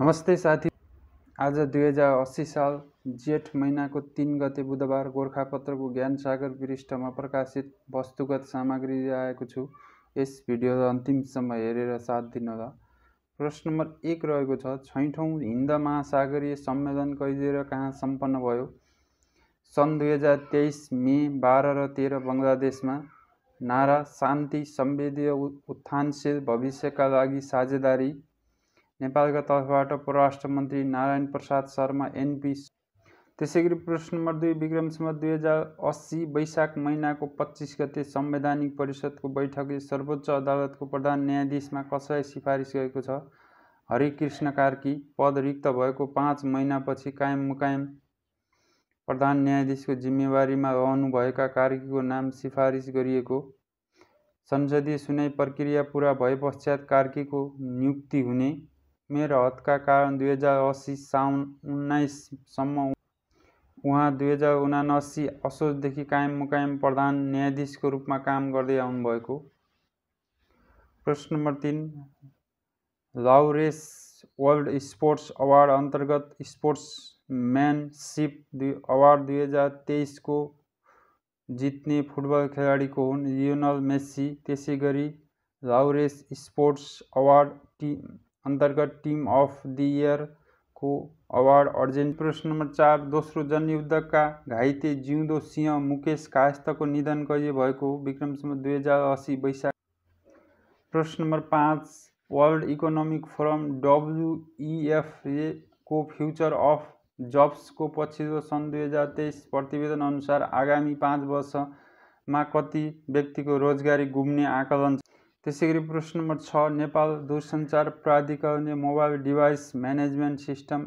नमस्ते साथी आज दुई हजार अस्सी साल जेठ महिनाको तिन गते बुधबार गोर्खापत्रको ज्ञान सागर पृष्ठमा प्रकाशित वस्तुगत सामग्री आएको छु यस भिडियो अन्तिमसम्म हेरेर साथ दिनुहोला प्रश्न नम्बर एक रहेको छ छैठौँ हिन्द महासागरीय सम्मेलन कहिले र कहाँ सम्पन्न भयो सन् दुई हजार तेइस मे बाह्र र तेह्र बङ्गलादेशमा नारा शान्ति संवेदीय उत्थानशील भविष्यका लागि साझेदारी नेपालका तर्फबाट परराष्ट्र मन्त्री नारायण प्रसाद शर्मा एनपी त्यसै गरी प्रश्न नम्बर दुई विक्रमसम्म दुई हजार अस्सी वैशाख महिनाको पच्चिस गते संवैधानिक परिषदको बैठकले सर्वोच्च अदालतको प्रधान न्यायाधीशमा कसलाई सिफारिस गरेको छ हरिकृष्ण कार्की पद रिक्त भएको पाँच महिनापछि कायम मुकायम प्रधान न्यायाधीशको जिम्मेवारीमा रहनुभएका कार्कीको नाम सिफारिस गरिएको संसदीय सुनाइ प्रक्रिया पुरा भए पश्चात कार्कीको नियुक्ति हुने मेरो हतका कारण दुई हजार असी साउन उन्नाइससम्म उहाँ दुई हजार उनासी असोजदेखि कायम मुकायम प्रधान न्यायाधीशको रूपमा काम गर्दै आउनुभएको प्रश्न नम्बर तिन लाउरेस वर्ल्ड स्पोर्ट्स अवार्ड अन्तर्गत स्पोर्ट्स म्यानसिप दुई अवार्ड दुई हजार तेइसको जित्ने फुटबल खेलाडीको हुन् लियोनल मेस्सी त्यसै गरी लाउरेस स्पोर्ट्स अवार्ड टी अन्तर्गत टिम अफ द इयरको अवार्ड अर्जेन्ट प्रश्न नम्बर चार दोस्रो जनयुद्धका घाइते जिउँदो सिंह मुकेश कायस्थको निधन कहिले भएको विक्रम विक्रमसम्म दुई हजार असी वैशाख प्रश्न नम्बर पाँच वर्ल्ड इकोनोमिक फोरम डब्लुइएफएको को फ्युचर अफ जब्सको पछिल्लो सन् दुई हजार तेइस प्रतिवेदनअनुसार आगामी पाँच वर्षमा कति व्यक्तिको रोजगारी गुम्ने आकलन छ त्यसै गरी प्रश्न नम्बर छ नेपाल दूरसञ्चार प्राधिकरणले mobile device management system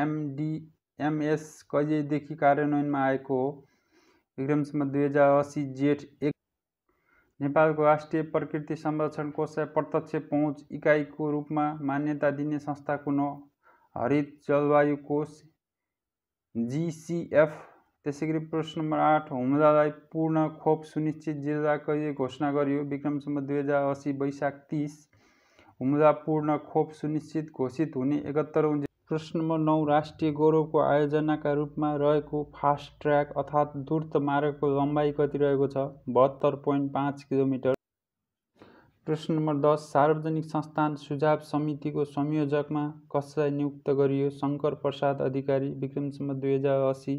MDMS कहिलेदेखि कार्यान्वयनमा आएको हो विक्रमसम्म दुई हजार असी जेठ एक नेपालको राष्ट्रिय प्रकृति संरक्षण कोषलाई प्रत्यक्ष पहुँच इकाइको रूपमा मान्यता दिने संस्था कुन हरित जलवायु कोष जिसिएफ त्यसै गरी प्रश्न नम्बर आठ हुम्लालाई पूर्ण खोप सुनिश्चित कहिले घोषणा गरियो विक्रमसम्म दुई हजार असी वैशाख तिस हुम्ला पूर्ण खोप सुनिश्चित घोषित हुने एकहत्तरौँ प्रश्न नम्बर नौ राष्ट्रिय गौरवको आयोजनाका रूपमा रहेको फास्ट ट्र्याक अर्थात् द्रुत मार्गको लम्बाइ कति रहेको छ बहत्तर पोइन्ट पाँच किलोमिटर प्रश्न नम्बर दस सार्वजनिक संस्थान सुझाव समितिको संयोजकमा कसलाई नियुक्त गरियो शङ्कर प्रसाद अधिकारी विक्रमसम्म दुई हजार असी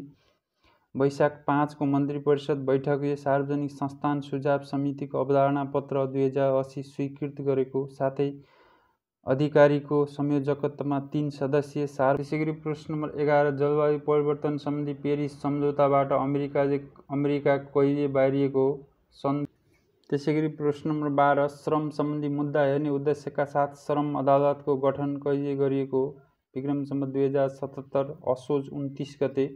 वैशाख पाँचको मन्त्री परिषद बैठकले सार्वजनिक संस्थान सुझाव समितिको अवधारणा पत्र दुई हजार असी स्वीकृत गरेको साथै अधिकारीको संयोजकत्वमा तिन सदस्यीय सार त्यसै गरी प्रश्न नम्बर एघार जलवायु परिवर्तन सम्बन्धी पेरिस सम्झौताबाट अमेरिकाले अमेरिका कहिले बाहिरिएको सन् त्यसै गरी प्रश्न नम्बर बाह्र श्रम सम्बन्धी मुद्दा हेर्ने उद्देश्यका साथ श्रम अदालतको गठन कहिले गरिएको विक्रमसम्म दुई हजार सतहत्तर असोज उन्तिस गते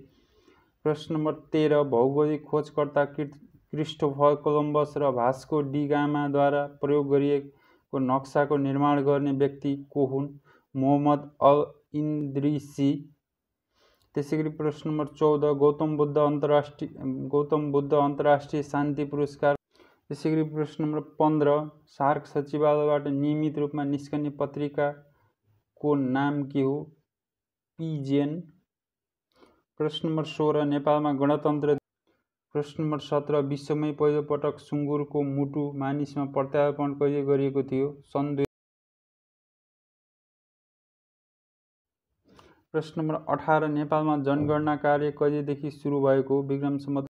प्रश्न नम्बर तेह्र भौगोलिक खोजकर्ता क्रिस्टोफर कोलम्बस र भास्को डिगामाद्वारा प्रयोग गरिएको नक्साको निर्माण गर्ने व्यक्ति को हुन् मोहम्मद अल इन्द्रिसी त्यसै गरी प्रश्न नम्बर चौध गौतम बुद्ध अन्तर्राष्ट्रिय गौतम बुद्ध अन्तर्राष्ट्रिय शान्ति पुरस्कार त्यसै गरी प्रश्न नम्बर पन्ध्र सार्क सचिवालयबाट नियमित रूपमा निस्कने पत्रिकाको नाम के हो पिजेन प्रश्न नम्बर सोह्र नेपालमा गणतन्त्र प्रश्न नम्बर सत्र विश्वमै पहिलोपटक सुँगुरको मुटु मानिसमा प्रत्यार्पण कहिले गरिएको थियो सन् दुई प्रश्न नम्बर अठार नेपालमा जनगणना कार्य कहिलेदेखि सुरु भएको विक्रम सम्बन्ध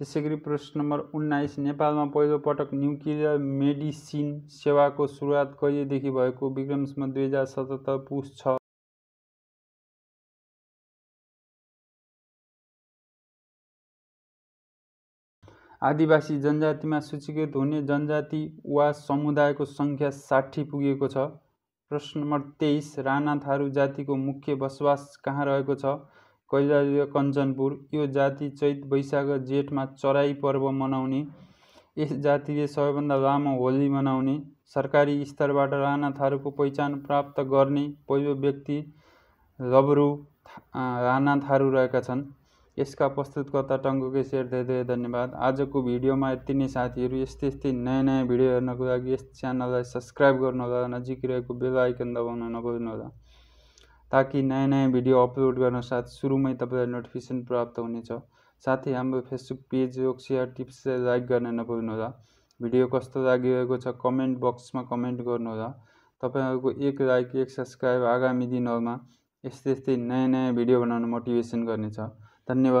त्यसै गरी प्रश्न नम्बर उन्नाइस नेपालमा पहिलोपटक न्युक्लियर मेडिसिन सेवाको सुरुवात कहिलेदेखि भएको विक्रमसम्म दुई हजार सतहत्तर पुस छ आदिवासी जनजातिमा सूचीकृत हुने जनजाति वा समुदायको सङ्ख्या साठी पुगेको छ प्रश्न नम्बर तेइस राणा थारू जातिको मुख्य बसोबास कहाँ रहेको छ कैलालीय कञ्चनपुर यो जाति चैत वैशाख जेठमा चराई पर्व मनाउने यस जातिले सबैभन्दा लामो होली मनाउने सरकारी स्तरबाट राणा थारूको पहिचान प्राप्त गर्ने पहिलो व्यक्ति रबरु राणा थारू रहेका छन् यसका प्रस्तुतकर्ता टङ्गुके सेयर धेरै धेरै धन्यवाद आजको भिडियोमा यति नै साथीहरू यस्तै यस्तै नयाँ नयाँ भिडियो हेर्नको लागि यस च्यानललाई सब्सक्राइब गर्नुहोला नजिक रहेको बेल आइकन दबाउन होला ताकि नयाँ नयाँ भिडियो अपलोड गर्न साथ सुरुमै तपाईँलाई नोटिफिकेसन प्राप्त हुनेछ साथै हाम्रो फेसबुक पेज सेयर टिप्सलाई लाइक गर्न नभुल्नुहोला भिडियो कस्तो लागिरहेको छ कमेन्ट बक्समा कमेन्ट गर्नुहोला तपाईँहरूको एक लाइक एक सब्सक्राइब आगामी दिनहरूमा यस्तै यस्तै नयाँ नयाँ भिडियो बनाउन मोटिभेसन गर्नेछ धन्यवाद